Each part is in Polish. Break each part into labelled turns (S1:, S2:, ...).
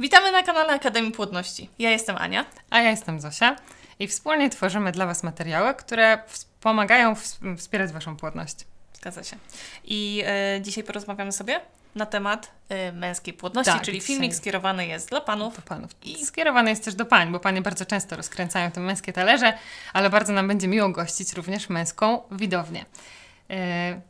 S1: Witamy na kanale Akademii Płodności. Ja jestem Ania. A ja jestem Zosia. I wspólnie tworzymy dla Was materiały, które pomagają wspierać Waszą płodność. Zgadza się.
S2: I y, dzisiaj porozmawiamy sobie na temat y, męskiej płodności, tak, czyli filmik skierowany jest dla panów. Do panów.
S1: I skierowany jest też do pań, bo panie bardzo często rozkręcają te męskie talerze, ale bardzo nam będzie miło gościć również męską widownię. Y...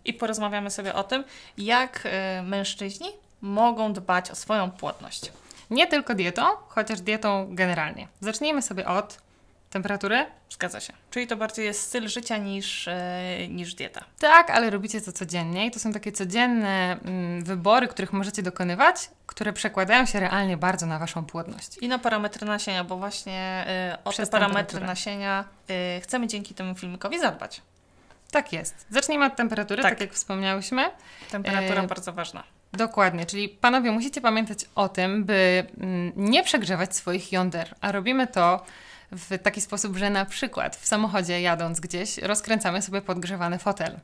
S1: I porozmawiamy sobie o tym, jak mężczyźni mogą dbać o swoją płodność. Nie tylko dietą, chociaż dietą generalnie. Zacznijmy sobie od temperatury.
S2: Zgadza się. Czyli to bardziej jest styl życia niż, yy, niż dieta.
S1: Tak, ale robicie to codziennie i to są takie codzienne mm, wybory, których możecie dokonywać, które przekładają się realnie bardzo na Waszą płodność.
S2: I na parametry nasienia, bo właśnie yy, o Przez te parametry nasienia yy, chcemy dzięki temu filmikowi zadbać.
S1: Tak jest. Zacznijmy od temperatury, tak, tak
S2: jak wspomniałyśmy.
S1: Temperatura bardzo ważna. Dokładnie, czyli panowie musicie pamiętać o tym, by mm, nie przegrzewać swoich jąder, a robimy to w taki sposób, że na przykład w samochodzie jadąc gdzieś rozkręcamy sobie podgrzewany fotel.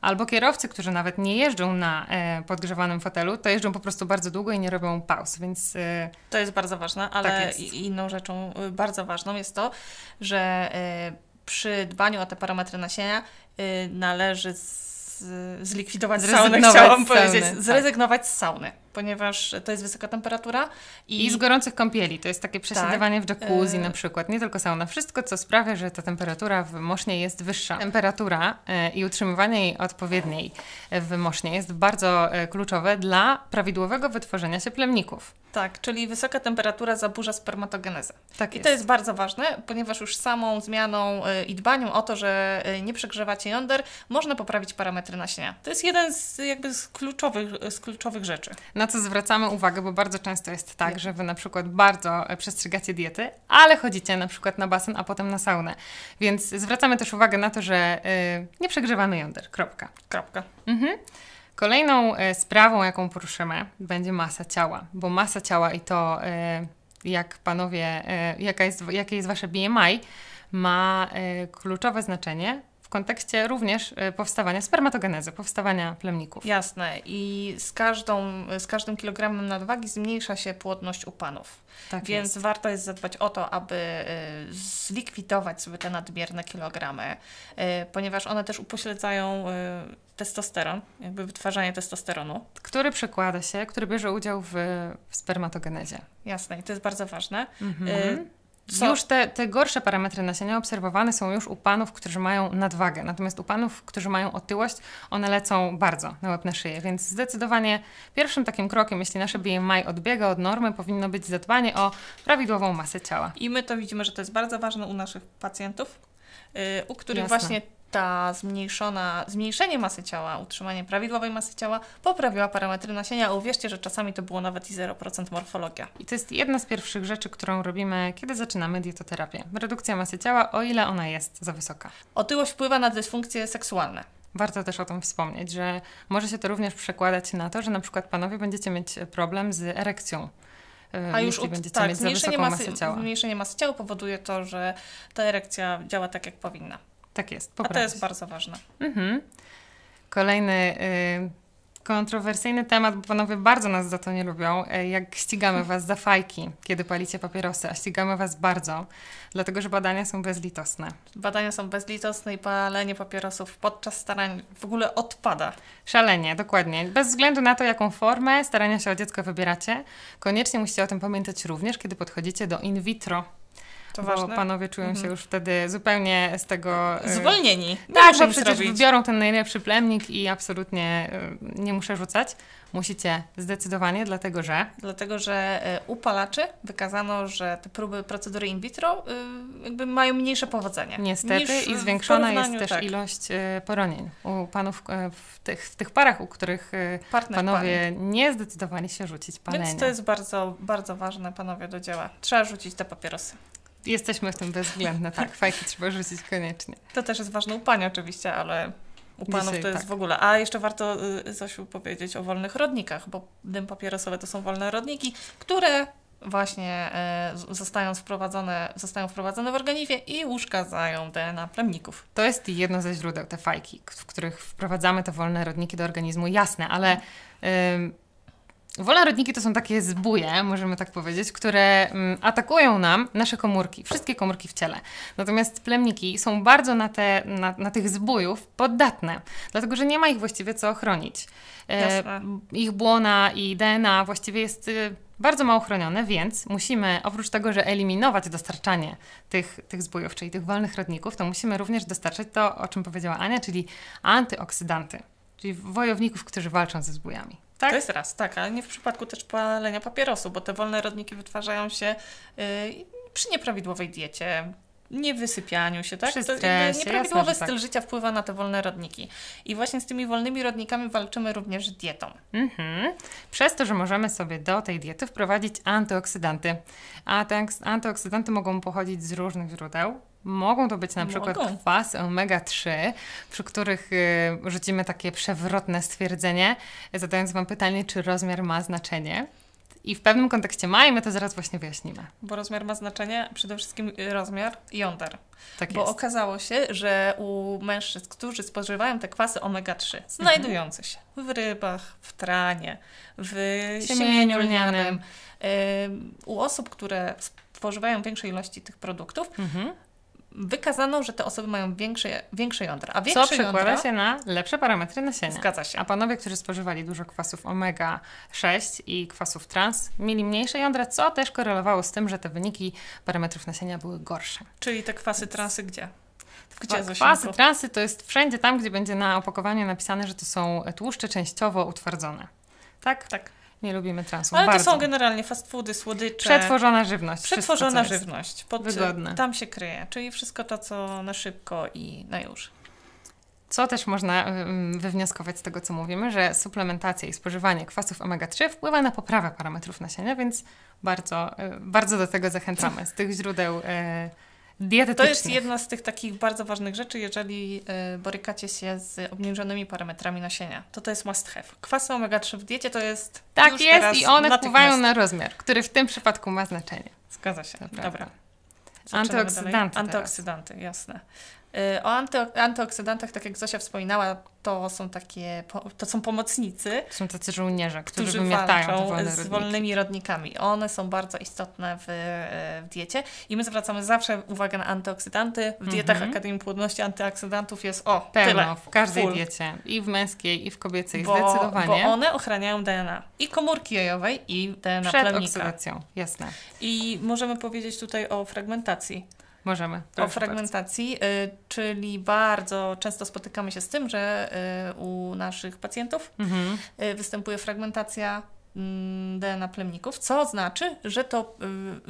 S1: Albo kierowcy, którzy nawet nie jeżdżą na e, podgrzewanym fotelu, to jeżdżą po prostu bardzo długo i nie robią pauz, więc... E,
S2: to jest bardzo ważne, ale tak inną rzeczą y, bardzo ważną jest to, że e, przy dbaniu o te parametry nasienia y, należy z z, zlikwidować saunę, chciałam sauny, powiedzieć. Tak. Zrezygnować z sauny ponieważ to jest wysoka temperatura. I, I z
S1: gorących kąpieli,
S2: to jest takie przesiadywanie tak. w jacuzzi e, na
S1: przykład, nie tylko sauna, wszystko co sprawia, że ta temperatura w mosznie jest wyższa. Temperatura e, i utrzymywanie jej odpowiedniej w mosznie jest bardzo e, kluczowe dla prawidłowego wytworzenia się plemników. Tak, czyli
S2: wysoka temperatura zaburza spermatogenezę. Tak I jest. to jest bardzo ważne, ponieważ już samą zmianą i dbaniem o to, że nie przegrzewacie jąder, można poprawić parametry nasienia. To jest jeden z jakby z kluczowych, z kluczowych rzeczy na co zwracamy uwagę, bo bardzo często jest tak,
S1: że Wy na przykład bardzo e, przestrzegacie diety, ale chodzicie na przykład na basen, a potem na saunę. Więc zwracamy też uwagę na to, że y, nie przegrzewamy jąder. Kropka. Kropka. Mhm. Kolejną y, sprawą, jaką poruszymy, będzie masa ciała, bo masa ciała i to, y, jak panowie, jaka jest, jakie jest wasze BMI, ma kluczowe znaczenie w kontekście również e, powstawania spermatogenezy, powstawania plemników.
S2: Jasne. I z, każdą, z każdym kilogramem nadwagi zmniejsza się płodność u panów. Tak Więc jest. warto jest zadbać o to, aby e, zlikwidować sobie te nadmierne kilogramy, e, ponieważ one też upośledzają testosteron, jakby wytwarzanie testosteronu.
S1: Który przekłada się, który bierze udział w, w spermatogenezie.
S2: Jasne, i to jest bardzo ważne. Mhm. Y co? Już
S1: te, te gorsze parametry nasienia obserwowane są już u panów, którzy mają nadwagę. Natomiast u panów, którzy mają otyłość, one lecą bardzo na łeb na szyję. Więc zdecydowanie pierwszym takim krokiem, jeśli nasze BMI odbiega od normy, powinno
S2: być zadbanie o prawidłową masę ciała. I my to widzimy, że to jest bardzo ważne u naszych pacjentów, y, u których Jasne. właśnie ta zmniejszona, zmniejszenie masy ciała, utrzymanie prawidłowej masy ciała poprawiła parametry nasienia, uwierzcie, że czasami to było nawet i 0% morfologia. I to jest
S1: jedna z pierwszych rzeczy, którą robimy, kiedy zaczynamy dietoterapię. Redukcja masy ciała, o ile ona jest za wysoka. Otyłość wpływa na dysfunkcje seksualne. Warto też o tym wspomnieć, że może się to również przekładać na to, że na przykład panowie będziecie mieć problem z erekcją. Y, A już będziecie tak, mieć za masy, masę ciała.
S2: Zmniejszenie masy ciała powoduje to, że ta erekcja działa tak, jak powinna. Tak jest, poprawić. A to jest bardzo ważne.
S1: Mhm. Kolejny y, kontrowersyjny temat, bo panowie bardzo nas za to nie lubią, e, jak ścigamy was za fajki, kiedy palicie papierosy, a ścigamy was bardzo, dlatego że badania są bezlitosne.
S2: Badania są bezlitosne i palenie papierosów podczas starań w ogóle odpada.
S1: Szalenie, dokładnie. Bez względu na to, jaką formę starania się o dziecko wybieracie, koniecznie musicie o tym pamiętać również, kiedy podchodzicie do in vitro
S2: to bo panowie czują mhm. się już
S1: wtedy zupełnie z tego... E, Zwolnieni. Nie no, tak, że przecież zrobić. biorą ten najlepszy plemnik i absolutnie e, nie muszę rzucać. Musicie zdecydowanie, dlatego że...
S2: Dlatego, że e, u palaczy wykazano, że te próby procedury in vitro jakby mają mniejsze powodzenie. Niestety i zwiększona jest też tak.
S1: ilość poronień u panów w tych, w tych parach, u których Partner panowie pani. nie zdecydowali się rzucić palenia. Więc to jest
S2: bardzo, bardzo ważne, panowie, do dzieła. Trzeba rzucić te papierosy. Jesteśmy w tym bezwzględne, tak, tak. Fajki trzeba rzucić koniecznie. To też jest ważne u pani oczywiście, ale u panów Dzisiaj, to jest tak. w ogóle. A jeszcze warto, coś y, powiedzieć o wolnych rodnikach, bo dym papierosowy to są wolne rodniki, które właśnie y, zostają wprowadzone, zostają wprowadzone w organizmie i uszkadzają DNA plemników. To jest jedno ze źródeł, te
S1: fajki, w których wprowadzamy
S2: te wolne rodniki do
S1: organizmu, jasne, ale mhm rodniki to są takie zbóje, możemy tak powiedzieć, które mm, atakują nam nasze komórki, wszystkie komórki w ciele. Natomiast plemniki są bardzo na, te, na, na tych zbójów podatne, dlatego że nie ma ich właściwie co ochronić. E, ich błona i DNA właściwie jest y, bardzo mało chronione, więc musimy oprócz tego, że eliminować dostarczanie tych, tych zbójów, czyli tych wolnych rodników, to musimy również dostarczać to, o czym powiedziała Ania, czyli antyoksydanty czyli wojowników, którzy walczą ze zbójami.
S2: Tak? To jest raz, tak, ale nie w przypadku też palenia papierosu, bo te wolne rodniki wytwarzają się yy, przy nieprawidłowej diecie, niewysypianiu się, tak? Stresie, to nieprawidłowy jasne, styl tak. życia wpływa na te wolne rodniki. I właśnie z tymi wolnymi rodnikami walczymy również dietą.
S1: Mhm. Przez to, że możemy sobie do tej diety wprowadzić antyoksydanty. A te antyoksydanty mogą pochodzić z różnych źródeł. Mogą to być na przykład Mogą. kwasy omega-3, przy których y, rzucimy takie przewrotne stwierdzenie, zadając Wam pytanie, czy rozmiar ma znaczenie. I w pewnym kontekście ma i my to zaraz właśnie wyjaśnimy.
S2: Bo rozmiar ma znaczenie, przede wszystkim y, rozmiar jąder. Tak Bo jest. okazało się, że u mężczyzn, którzy spożywają te kwasy omega-3, mhm. znajdujące się w rybach, w tranie, w siemieniu lnianym, y, u osób, które spożywają większej ilości tych produktów, mhm wykazano, że te osoby mają większe, większe jądra. A większe Co przekłada jądra... się
S1: na lepsze parametry nasienia. Zgadza się. A panowie, którzy spożywali dużo kwasów omega-6 i kwasów trans, mieli mniejsze jądra, co też korelowało z tym, że te wyniki parametrów nasienia były gorsze.
S2: Czyli te kwasy transy gdzie? Gdzie kwasy
S1: transy to jest wszędzie tam, gdzie będzie na opakowaniu napisane, że to są tłuszcze częściowo utwardzone. Tak? Tak. Nie lubimy transu. Ale bardzo. to są
S2: generalnie fast foody, słodycze. Przetworzona żywność. Przetworzona wszystko, żywność. Pod, wygodne. Tam się kryje. Czyli wszystko to, co na szybko i na już.
S1: Co też można y, y, wywnioskować z tego, co mówimy, że suplementacja i spożywanie kwasów omega-3 wpływa na poprawę parametrów nasienia, więc bardzo, y, bardzo do tego zachęcamy. Z tych źródeł dietetycznych. To jest jedna
S2: z tych takich bardzo ważnych rzeczy, jeżeli e, borykacie się z obniżonymi parametrami nasienia. To to jest must have. Kwasy omega-3 w diecie to jest Tak jest i one wpływają na
S1: rozmiar, który w tym przypadku ma znaczenie. Zgadza się. Dobra. Dobra. Antoksydanty.
S2: Antoksydanty, jasne. Y, o anty- antyoksydantach, tak jak Zosia wspominała, to są takie, to są pomocnicy. To są tacy żołnierze, którzy, którzy walczą wolne z wolnymi rodnikami. One są bardzo istotne w, y, w, diecie i my zwracamy zawsze uwagę na antyoksydanty. W mhm. dietach mhm. Akademii Płodności antyoksydantów jest o, Pełno, tyle. w każdej full. diecie. I w męskiej, i w kobiecej, bo, zdecydowanie. Bo one ochraniają DNA. I komórki jajowej, i DNA Przed plemnika. oksydacją, jasne. I możemy powiedzieć tutaj o fragmentacji Możemy. O fragmentacji, y, czyli bardzo często spotykamy się z tym, że y, u naszych pacjentów mhm. Y, występuje fragmentacja Mm, DNA plemników, co znaczy, że to,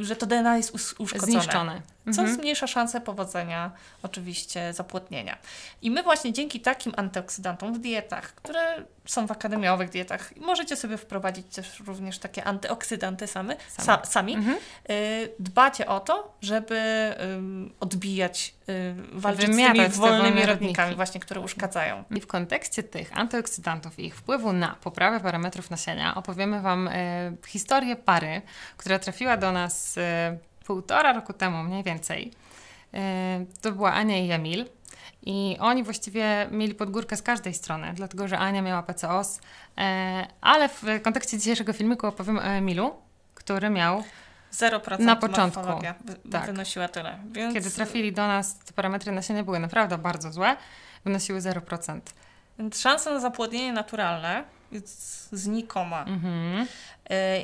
S2: y, że to DNA jest uszkodzone. Zniszczone. Co mhm. zmniejsza szanse powodzenia oczywiście zapłodnienia. I my właśnie dzięki takim antyoksydantom w dietach, które są w akademiowych dietach, możecie sobie wprowadzić też również takie antyoksydanty same, sami, sa, sami mhm. Y, dbacie o to, żeby odbijać Y, walczyć z tymi wolnymi rodnikami, właśnie, które uszkadzają.
S1: I w kontekście
S2: tych antyoksydantów i ich
S1: wpływu na poprawę parametrów nasienia opowiemy Wam y, historię pary, która trafiła do nas y, półtora roku temu mniej więcej. To była Ania i Jamil. I oni właściwie mieli podgórkę z każdej strony, dlatego że Ania miała PCOS, e, ale w kontekście dzisiejszego filmiku opowiem o Emilu, który miał
S2: 0% na początku tak. wynosiła tyle. Więc... Kiedy trafili do
S1: nas, te parametry nasienia były naprawdę bardzo złe, wynosiły 0%.
S2: Więc szanse na zapłodnienie naturalne jest znikoma.
S1: Mhm. Y,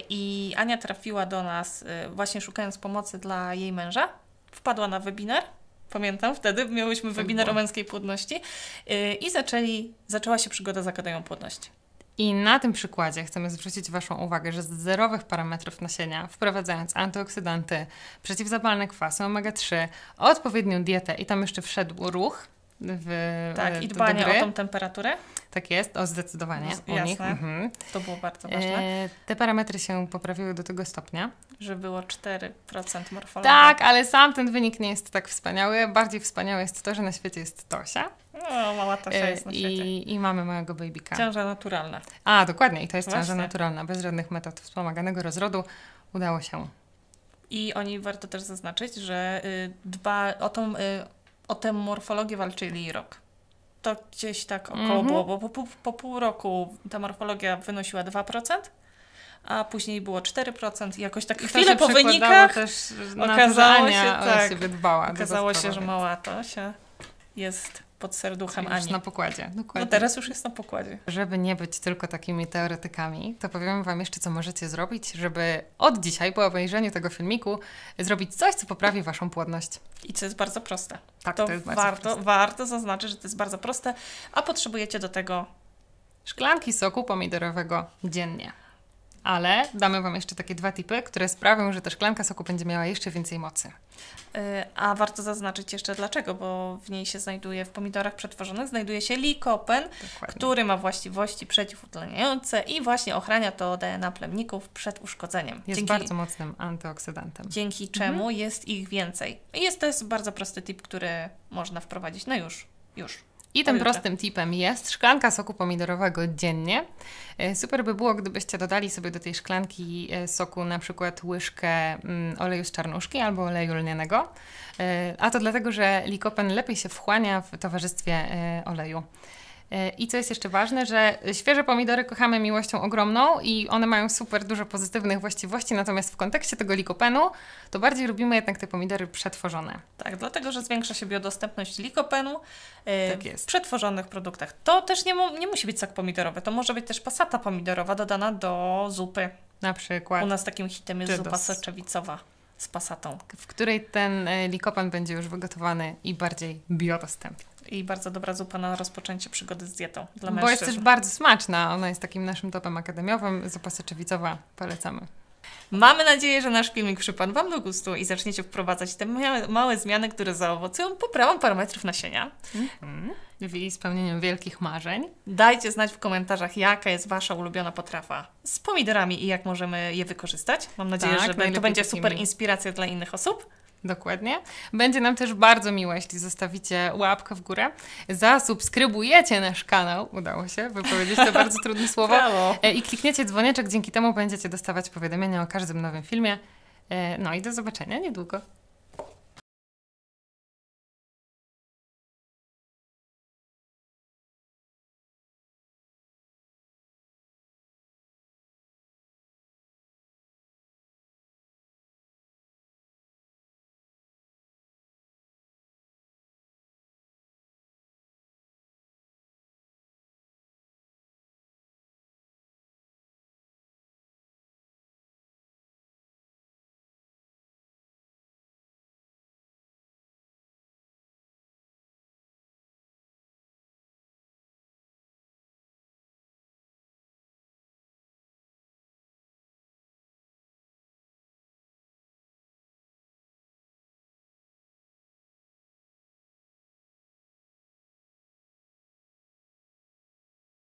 S2: I Ania trafiła do nas y, właśnie szukając pomocy dla jej męża. Wpadła na webinar, pamiętam wtedy, miałyśmy tak webinar o męskiej płodności y, i zaczęli, zaczęła się przygoda z Akademią Płodności.
S1: I na tym przykładzie chcemy zwrócić Waszą uwagę, że z zerowych parametrów nasienia, wprowadzając antyoksydanty, przeciwzapalne kwasy omega-3, odpowiednią dietę i tam jeszcze wszedł ruch w Tak, e, i dbanie o tą
S2: temperaturę. Tak jest, o zdecydowanie. Z, u nich. Mhm. To było bardzo ważne.
S1: E, te parametry się poprawiły do tego stopnia.
S2: Że było 4% morfologii. Tak, ale
S1: sam ten wynik nie jest tak wspaniały. Bardziej wspaniałe jest to, że na świecie jest Tosia,
S2: no, mała Tosia e, jest na
S1: I, i mamy mojego babyka. Ciąża naturalna. A, dokładnie. I to jest Właśnie. ciąża naturalna, bez żadnych metod wspomaganego rozrodu. Udało się.
S2: I oni, warto też zaznaczyć, że y, dba o tą, y, o tę morfologię walczyli rok. To gdzieś tak około mhm. było, bo po, po pół roku ta morfologia wynosiła 2%, a później było 4%. I jakoś tak I chwilę po wynikach też okazało się, tak, siebie dbało. Okazało się, że mała Tosia jest pod serduchem Ani. Już na pokładzie. Dokładnie. No teraz już jest na
S1: pokładzie. Żeby nie być tylko takimi teoretykami, to powiem Wam jeszcze, co możecie zrobić, żeby od dzisiaj po obejrzeniu tego filmiku zrobić coś, co poprawi Waszą płodność.
S2: I co jest bardzo proste. Tak, to, to jest bardzo warto, proste. warto zaznaczyć, że to jest bardzo proste, a potrzebujecie do tego szklanki
S1: soku pomidorowego dziennie ale damy Wam jeszcze takie dwa tipy, które sprawią, że ta szklanka soku będzie miała jeszcze więcej mocy.
S2: Y, a warto zaznaczyć jeszcze dlaczego, bo w niej się znajduje, w pomidorach przetworzonych znajduje się likopen, Dokładnie. który ma właściwości przeciwutleniające i właśnie ochrania to DNA plemników przed uszkodzeniem. Jest dzięki, bardzo
S1: mocnym antyoksydantem.
S2: Dzięki mhm. czemu mhm. jest ich więcej. Jest to jest bardzo prosty tip, który można wprowadzić na no już, już. I tym prostym
S1: tipem jest szklanka soku pomidorowego dziennie. E, super by było, gdybyście dodali sobie do tej szklanki e, soku na przykład łyżkę mm, oleju z czarnuszki albo oleju lnianego. E, a to dlatego, że likopen lepiej się wchłania w towarzystwie oleju. E, I co jest jeszcze ważne, że świeże pomidory kochamy miłością ogromną i one mają super dużo pozytywnych właściwości, natomiast w kontekście tego likopenu to bardziej lubimy jednak te pomidory przetworzone.
S2: Tak, dlatego że zwiększa się biodostępność likopenu e, tak w przetworzonych produktach. To też nie, mu, nie musi być sok pomidorowy, to może być też pasata pomidorowa dodana do zupy. Na przykład. U nas takim hitem jest zupa soczewicowa z pasatą. W
S1: której ten e, likopen będzie już wygotowany i bardziej biodostępny
S2: i bardzo dobra zupa na rozpoczęcie przygody z dietą dla mężczyzn. Bo jest też
S1: bardzo smaczna. Ona jest takim naszym topem akademiowym. Zupa soczewicowa. Polecamy.
S2: Mamy nadzieję, że nasz filmik przypadł Wam do gustu i zaczniecie wprowadzać te małe, zmiany, które zaowocują poprawą parametrów nasienia. Mhm. I spełnieniem wielkich marzeń. Dajcie znać w komentarzach, jaka jest Wasza ulubiona potrawa z pomidorami i jak możemy je wykorzystać. Mam nadzieję, tak, że to będzie super inspiracja dla innych osób.
S1: Dokładnie. Będzie
S2: nam też bardzo miło, jeśli
S1: zostawicie łapkę w górę, zasubskrybujecie nasz kanał, udało się wypowiedzieć to bardzo trudne słowo, e, i klikniecie dzwoneczek, dzięki temu będziecie dostawać powiadomienia o każdym nowym filmie.
S2: E, no i do zobaczenia niedługo.